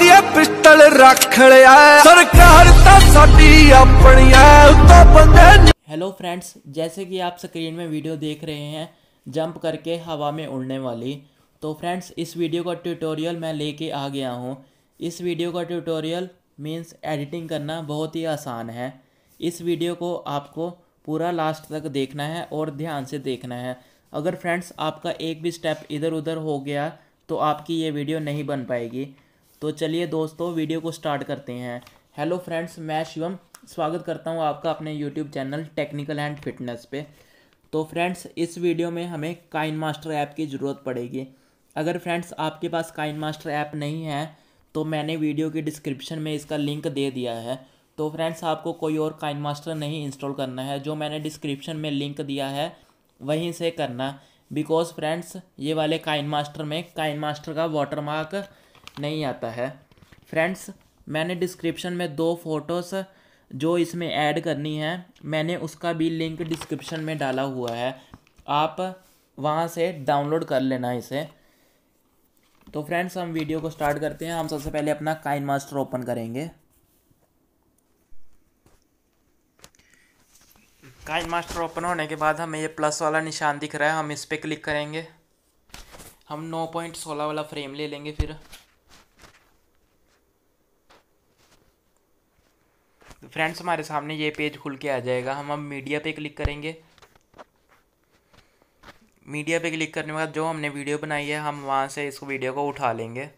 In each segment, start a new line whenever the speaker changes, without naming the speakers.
दिया पिस्टल रख लिया सरकार ਤਾਂ हेलो फ्रेंड्स जैसे कि आप स्क्रीन में वीडियो देख रहे हैं जंप करके हवा में उड़ने वाली तो फ्रेंड्स इस वीडियो का ट्यूटोरियल मैं लेके आ गया हूँ इस वीडियो का ट्यूटोरियल मींस एडिटिंग करना बहुत ही आसान है इस वीडियो को आपको पूरा लास्ट तक देखना है और ध्यान से देखना है अगर फ्रेंड्स आपका एक भी स्टेप इधर उधर हो गया तो आपकी ये वीडियो नहीं बन पाएगी तो चलिए दोस्तों वीडियो को स्टार्ट करते हैं हेलो फ्रेंड्स मैं शिवम स्वागत करता हूँ आपका अपने YouTube channel technical and fitness पे तो फ्रेंड्स इस वीडियो में हमें काइन मास्टर ऐप की ज़रूरत पड़ेगी अगर फ्रेंड्स आपके पास काइन मास्टर ऐप नहीं है तो मैंने वीडियो के डिस्क्रिप्शन में इसका लिंक दे दिया है तो फ्रेंड्स आपको कोई और काइन मास्टर नहीं इंस्टॉल करना है जो मैंने डिस्क्रिप्शन में लिंक दिया है वहीं से करना बिकॉज फ्रेंड्स ये वाले काइन मास्टर में काइन मास्टर का वाटरमार्क नहीं आता है फ्रेंड्स मैंने डिस्क्रिप्शन में दो फ़ोटोज़ जो इसमें ऐड करनी है मैंने उसका भी लिंक डिस्क्रिप्शन में डाला हुआ है आप वहाँ से डाउनलोड कर लेना इसे तो फ्रेंड्स हम वीडियो को स्टार्ट करते हैं हम सबसे पहले अपना काइन मास्टर ओपन करेंगे काइन मास्टर ओपन होने के बाद हमें ये प्लस वाला निशान दिख रहा है हम इस पर क्लिक करेंगे हम 9.16 वाला फ्रेम ले लेंगे फिर तो फ्रेंड्स हमारे सामने ये पेज खुल के आ जाएगा हम अब मीडिया पे क्लिक करेंगे मीडिया पे क्लिक करने के बाद जो हमने वीडियो बनाई है हम वहाँ से इस वीडियो को उठा लेंगे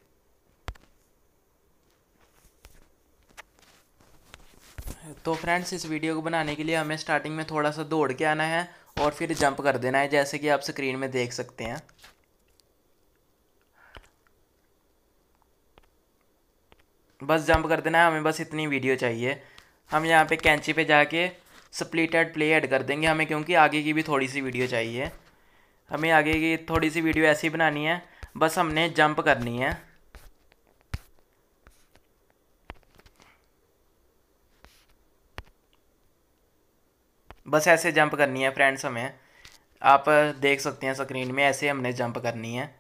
तो फ्रेंड्स इस वीडियो को बनाने के लिए हमें स्टार्टिंग में थोड़ा सा दौड़ के आना है और फिर जंप कर देना है जैसे कि आप स्क्रीन में देख सकते हैं बस जंप कर देना है हमें बस इतनी वीडियो चाहिए हम यहाँ पे कैंची पे जाके स्प्लीटेड प्ले ऐड कर देंगे हमें क्योंकि आगे की भी थोड़ी सी वीडियो चाहिए हमें आगे की थोड़ी सी वीडियो ऐसी बनानी है बस हमने जंप करनी है बस ऐसे जंप करनी है फ्रेंड्स हमें आप देख सकते हैं स्क्रीन में ऐसे हमने जंप करनी है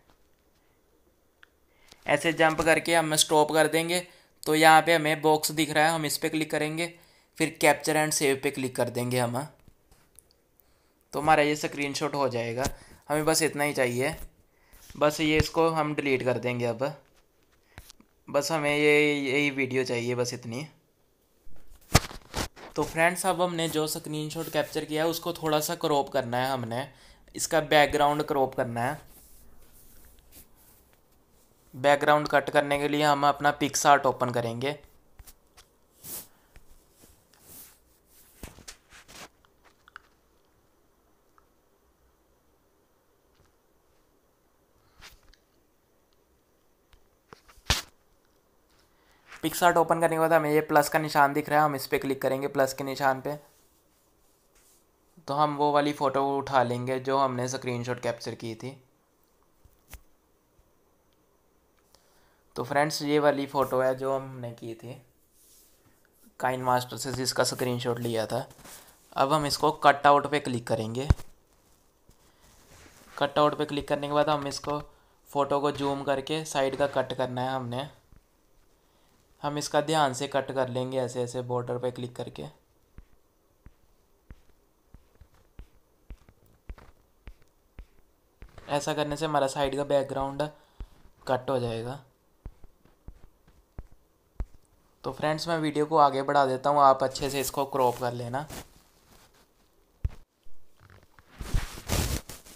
ऐसे जंप करके हम स्टॉप कर देंगे तो यहाँ पे हमें बॉक्स दिख रहा है हम इस पर क्लिक करेंगे फिर कैप्चर एंड सेव पे क्लिक कर देंगे हम हाँ। तो हमारा ये स्क्रीनशॉट हो जाएगा हमें बस इतना ही चाहिए बस ये इसको हम डिलीट कर देंगे अब बस हमें ये यही वीडियो चाहिए बस इतनी तो फ्रेंड्स अब हमने जो स्क्रीनशॉट कैप्चर किया है उसको थोड़ा सा क्रॉप करना है हमने इसका बैकग्राउंड क्रॉप करना है बैकग्राउंड कट करने के लिए हम अपना पिक्स आर्ट ओपन करेंगे पिक्स आर्ट ओपन करने के बाद हमें ये प्लस का निशान दिख रहा है हम इस पर क्लिक करेंगे प्लस के निशान पे तो हम वो वाली फ़ोटो उठा लेंगे जो हमने स्क्रीनशॉट कैप्चर की थी तो फ्रेंड्स ये वाली फ़ोटो है जो हमने की थी काइन मास्टर से जिसका स्क्रीनशॉट लिया था अब हम इसको कट आउट पे क्लिक करेंगे कट आउट पे क्लिक करने के बाद हम इसको फ़ोटो को जूम करके साइड का कट करना है हमने हम इसका ध्यान से कट कर लेंगे ऐसे ऐसे बॉर्डर पे क्लिक करके ऐसा करने से हमारा साइड का बैकग्राउंड कट हो जाएगा तो फ्रेंड्स मैं वीडियो को आगे बढ़ा देता हूँ आप अच्छे से इसको क्रॉप कर लेना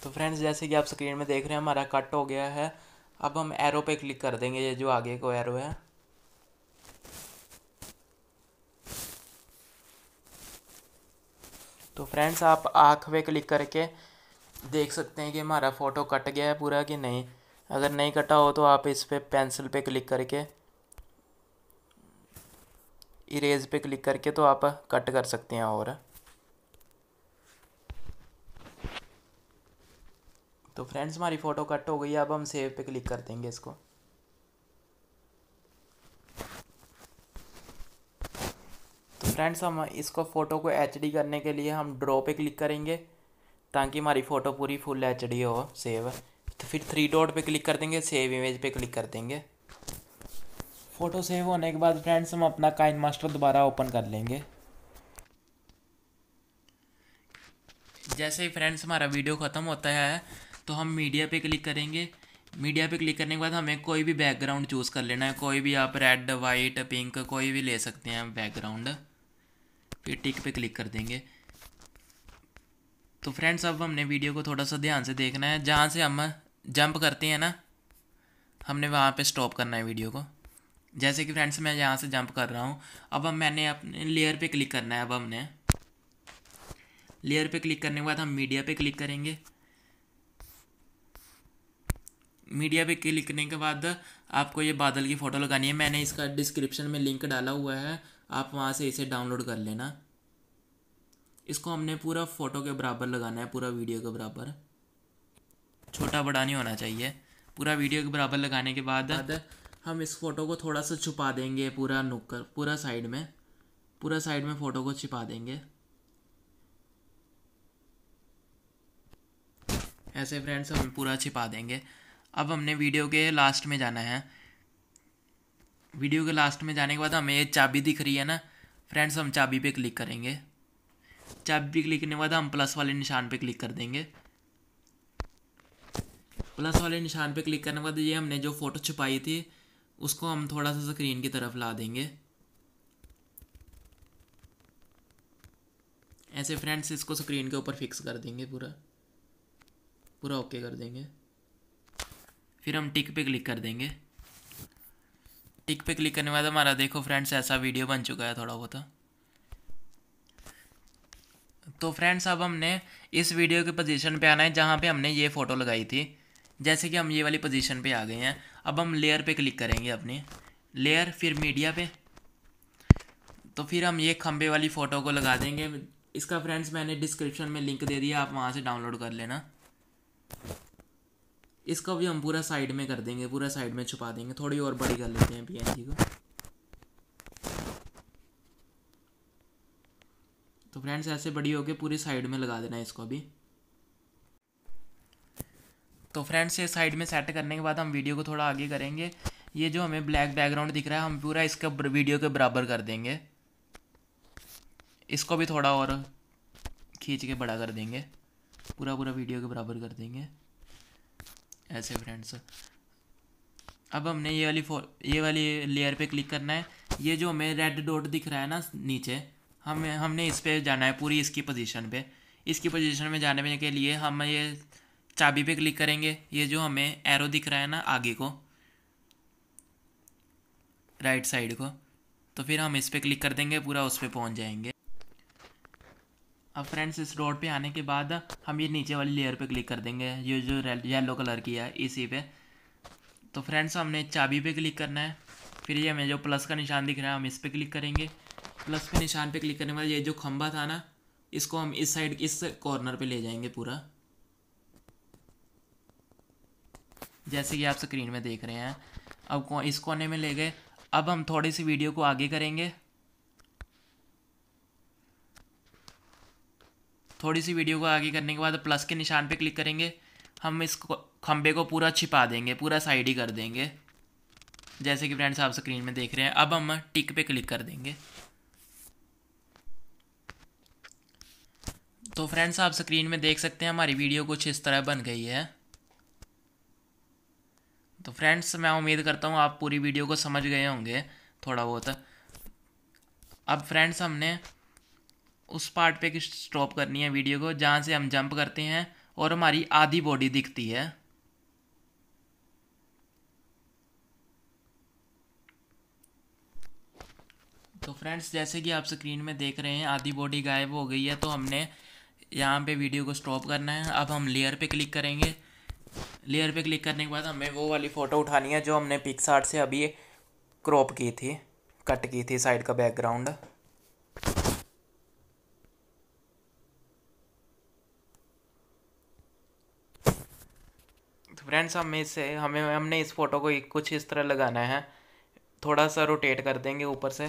तो फ्रेंड्स जैसे कि आप स्क्रीन में देख रहे हैं हमारा कट हो गया है अब हम एरो पे क्लिक कर देंगे ये जो आगे को एरो है तो फ्रेंड्स आप आँख पे क्लिक करके देख सकते हैं कि हमारा फ़ोटो कट गया है पूरा कि नहीं अगर नहीं कटा हो तो आप इस पर पे पेंसिल पे क्लिक करके इरेज पे क्लिक करके तो आप कट कर सकते हैं और तो फ्रेंड्स हमारी फ़ोटो कट हो गई है अब हम सेव पे क्लिक कर देंगे इसको तो फ्रेंड्स हम इसको फ़ोटो को एच करने के लिए हम ड्रॉ पे क्लिक करेंगे ताकि हमारी फ़ोटो पूरी फुल एच हो सेव तो फिर थ्री डॉट पे क्लिक कर देंगे सेव इमेज पे क्लिक कर देंगे फ़ोटो सेव होने के बाद फ्रेंड्स हम अपना काइन मास्टर दोबारा ओपन कर लेंगे जैसे ही फ्रेंड्स हमारा वीडियो ख़त्म होता है तो हम मीडिया पे क्लिक करेंगे मीडिया पे क्लिक करने के बाद हमें कोई भी बैकग्राउंड चूज़ कर लेना है कोई भी आप रेड वाइट पिंक कोई भी ले सकते हैं बैकग्राउंड फिर टिक पे क्लिक कर देंगे तो फ्रेंड्स अब हमने वीडियो को थोड़ा सा ध्यान से देखना है जहाँ से हम जंप करते हैं ना हमने वहाँ पे स्टॉप करना है वीडियो को जैसे कि फ्रेंड्स मैं यहाँ से जंप कर रहा हूँ अब हम मैंने अपने लेयर पे क्लिक करना है अब हमने लेयर पे क्लिक करने के बाद हम मीडिया पे क्लिक करेंगे मीडिया पे क्लिक करने के बाद आपको ये बादल की फ़ोटो लगानी है मैंने इसका डिस्क्रिप्शन में लिंक डाला हुआ है आप वहाँ से इसे डाउनलोड कर लेना इसको हमने पूरा फ़ोटो के बराबर लगाना है पूरा वीडियो के बराबर छोटा बड़ा नहीं होना चाहिए पूरा वीडियो के बराबर लगाने के बाद हम इस फ़ोटो को थोड़ा सा छुपा देंगे पूरा नुक्कर पूरा साइड में पूरा साइड में फ़ोटो को छिपा देंगे ऐसे फ्रेंड्स हम पूरा छिपा देंगे अब हमने वीडियो के लास्ट में जाना है वीडियो के लास्ट में जाने के बाद हमें ये चाबी दिख रही है ना फ्रेंड्स हम चाबी पे क्लिक करेंगे चाबी पे क्लिक करने के बाद हम प्लस वाले निशान पे क्लिक कर देंगे प्लस वाले निशान पे क्लिक करने के बाद ये हमने जो फ़ोटो छुपाई थी उसको हम थोड़ा सा स्क्रीन की तरफ ला देंगे ऐसे फ्रेंड्स इसको स्क्रीन के ऊपर फिक्स कर देंगे पूरा पूरा ओके कर देंगे फिर हम टिक पे क्लिक कर देंगे टिक पे क्लिक करने के बाद हमारा देखो फ्रेंड्स ऐसा वीडियो बन चुका है थोड़ा बहुत तो फ्रेंड्स अब हमने इस वीडियो के पोजीशन पे आना है जहाँ पे हमने ये फ़ोटो लगाई थी जैसे कि हम ये वाली पोजीशन पे आ गए हैं अब हम लेयर पे क्लिक करेंगे अपने लेयर फिर मीडिया पे तो फिर हम ये खम्बे वाली फ़ोटो को लगा देंगे इसका फ्रेंड्स मैंने डिस्क्रिप्शन में लिंक दे दिया आप वहाँ से डाउनलोड कर लेना इसका भी हम पूरा साइड में कर देंगे पूरा साइड में छुपा देंगे थोड़ी और बड़ी कर लेते हैं पीएनजी को तो फ्रेंड्स ऐसे बड़ी गए पूरी साइड में लगा देना इसको भी फ्रेंड्स तो ये साइड में सेट करने के बाद हम वीडियो को थोड़ा आगे करेंगे ये जो हमें ब्लैक बैकग्राउंड दिख रहा है हम पूरा इसका वीडियो के बराबर कर देंगे इसको भी थोड़ा और खींच के बड़ा कर देंगे पूरा पूरा वीडियो के बराबर कर देंगे ऐसे फ्रेंड्स अब हमने ये वाली फो ये वाली लेयर पे क्लिक करना है ये जो हमें रेड डॉट दिख रहा है ना नीचे हम हमने इस पर जाना है पूरी इसकी पोजीशन पे इसकी पोजीशन में जाने के लिए हम ये चाबी पे क्लिक करेंगे ये जो हमें एरो दिख रहा है ना आगे को राइट साइड को तो फिर हम इस पर क्लिक कर देंगे पूरा उस पर पहुँच जाएंगे अब फ्रेंड्स इस रोड पे आने के बाद हम ये नीचे वाली लेयर पे क्लिक कर देंगे ये जो येलो कलर की है इसी पे तो फ्रेंड्स हमने चाबी पे क्लिक करना है फिर ये हमें जो प्लस का निशान दिख रहा है हम इस पर क्लिक करेंगे प्लस के निशान पे क्लिक करने के बाद ये जो खम्बा था ना इसको हम इस साइड इस कॉर्नर पे ले जाएंगे पूरा जैसे कि आप स्क्रीन में देख रहे हैं अब इस कोने में ले गए अब हम थोड़ी सी वीडियो को आगे करेंगे थोड़ी सी वीडियो को आगे करने के बाद प्लस के निशान पे क्लिक करेंगे हम इस खम्बे को पूरा छिपा देंगे पूरा साइड ही कर देंगे जैसे कि फ्रेंड्स आप स्क्रीन में देख रहे हैं अब हम टिक पे क्लिक कर देंगे तो फ्रेंड्स आप स्क्रीन में देख सकते हैं हमारी वीडियो कुछ इस तरह बन गई है तो फ्रेंड्स मैं उम्मीद करता हूँ आप पूरी वीडियो को समझ गए होंगे थोड़ा बहुत अब फ्रेंड्स हमने उस पार्ट पे स्टॉप करनी है वीडियो को जहाँ से हम जंप करते हैं और हमारी आधी बॉडी दिखती है तो फ्रेंड्स जैसे कि आप स्क्रीन में देख रहे हैं आधी बॉडी गायब हो गई है तो हमने यहाँ पे वीडियो को स्टॉप करना है अब हम लेयर पे क्लिक करेंगे लेयर पे क्लिक करने के बाद हमें वो वाली फ़ोटो उठानी है जो हमने पिक्सार्ट से अभी क्रॉप की थी कट की थी साइड का बैकग्राउंड तो फ्रेंड्स हमें इसे हमें हमने इस फ़ोटो को कुछ इस तरह लगाना है थोड़ा सा रोटेट कर देंगे ऊपर से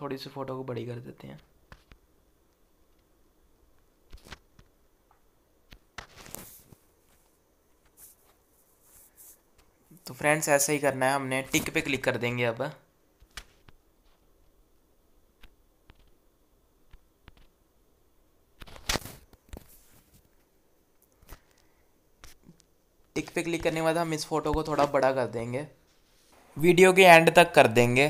थोड़ी सी फ़ोटो को बड़ी कर देते हैं तो फ्रेंड्स ऐसा ही करना है हमने टिक पे क्लिक कर देंगे अब टिक पे क्लिक करने के बाद हम इस फोटो को थोड़ा बड़ा कर देंगे वीडियो के एंड तक कर देंगे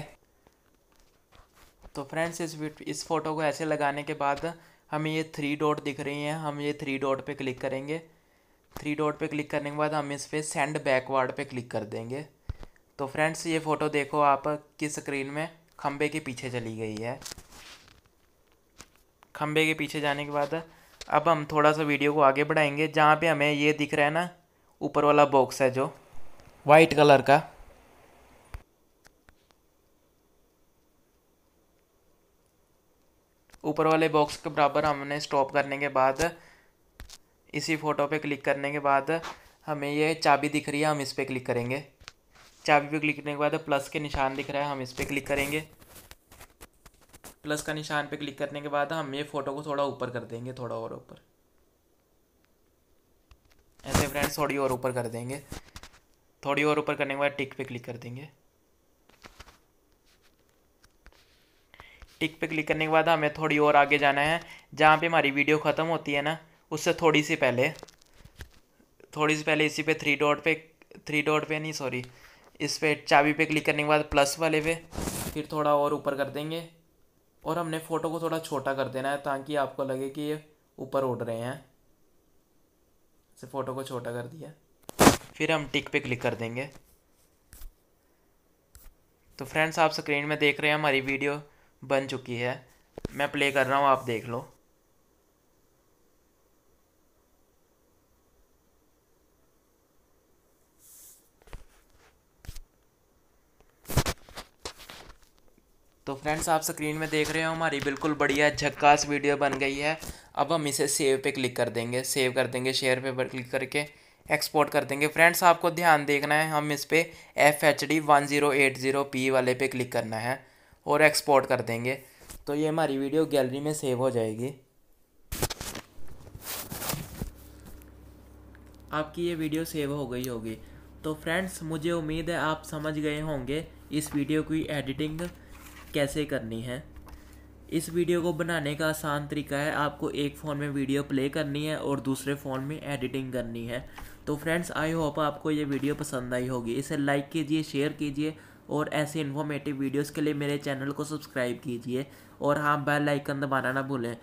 तो फ्रेंड्स इस इस फ़ोटो को ऐसे लगाने के बाद हमें ये थ्री डॉट दिख रही हैं हम ये थ्री डॉट पे क्लिक करेंगे थ्री डॉट पे क्लिक करने के बाद हम इस पर सेंड बैकवर्ड पे क्लिक कर देंगे तो फ्रेंड्स ये फ़ोटो देखो आप किस स्क्रीन में खम्बे के पीछे चली गई है खम्बे के पीछे जाने के बाद अब हम थोड़ा सा वीडियो को आगे बढ़ाएंगे जहाँ पे हमें ये दिख रहा है ना ऊपर वाला बॉक्स है जो वाइट कलर का ऊपर वाले बॉक्स के बराबर हमने स्टॉप करने के बाद इसी फ़ोटो पे क्लिक करने के बाद हमें ये चाबी दिख रही है हम इस पर क्लिक करेंगे चाबी पे क्लिक करने के बाद प्लस के निशान दिख रहा है हम इस पर क्लिक करेंगे प्लस का निशान पे क्लिक करने के बाद हम ये फ़ोटो को थोड़ा ऊपर कर देंगे थोड़ा और ऊपर ऐसे फ्रेंड्स थोड़ी और ऊपर कर देंगे थोड़ी और ऊपर करने के बाद टिक पे क्लिक कर देंगे टिक पे क्लिक करने के बाद हमें थोड़ी और आगे जाना है जहाँ पे हमारी वीडियो ख़त्म होती है ना उससे थोड़ी सी पहले थोड़ी सी पहले इसी पे थ्री डॉट पे थ्री डॉट पे नहीं सॉरी इस पे चाबी पे क्लिक करने के बाद प्लस वाले पे फिर थोड़ा और ऊपर कर देंगे और हमने फ़ोटो को थोड़ा छोटा कर देना है ताकि आपको लगे कि ये ऊपर उड़ रहे हैं इसे फ़ोटो को छोटा कर दिया फिर हम टिक पे क्लिक कर देंगे तो फ्रेंड्स आप स्क्रीन में देख रहे हैं हमारी वीडियो बन चुकी है मैं प्ले कर रहा हूँ आप देख लो तो फ्रेंड्स आप स्क्रीन में देख रहे हो हमारी बिल्कुल बढ़िया झक्कास वीडियो बन गई है अब हम इसे सेव पे क्लिक कर देंगे सेव कर देंगे शेयर पे पर क्लिक करके एक्सपोर्ट कर देंगे फ्रेंड्स आपको ध्यान देखना है हम इस पर F H D one zero eight zero P वाले पे क्लिक करना है और एक्सपोर्ट कर देंगे तो ये हमारी वीडियो गैलरी में सेव हो जाएगी आपकी ये वीडियो सेव हो गई होगी तो फ्रेंड्स मुझे उम्मीद है आप समझ गए होंगे इस वीडियो की एडिटिंग कैसे करनी है इस वीडियो को बनाने का आसान तरीका है आपको एक फ़ोन में वीडियो प्ले करनी है और दूसरे फ़ोन में एडिटिंग करनी है तो फ्रेंड्स आई होप आपको ये वीडियो पसंद आई होगी इसे लाइक कीजिए शेयर कीजिए और ऐसे इन्फॉर्मेटिव वीडियोस के लिए मेरे चैनल को सब्सक्राइब कीजिए और हाँ बेल आइकन दबाना ना भूलें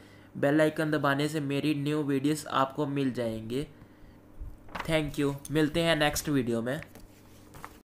बेल आइकन दबाने से मेरी न्यू वीडियोस आपको मिल जाएंगे थैंक यू मिलते हैं नेक्स्ट वीडियो में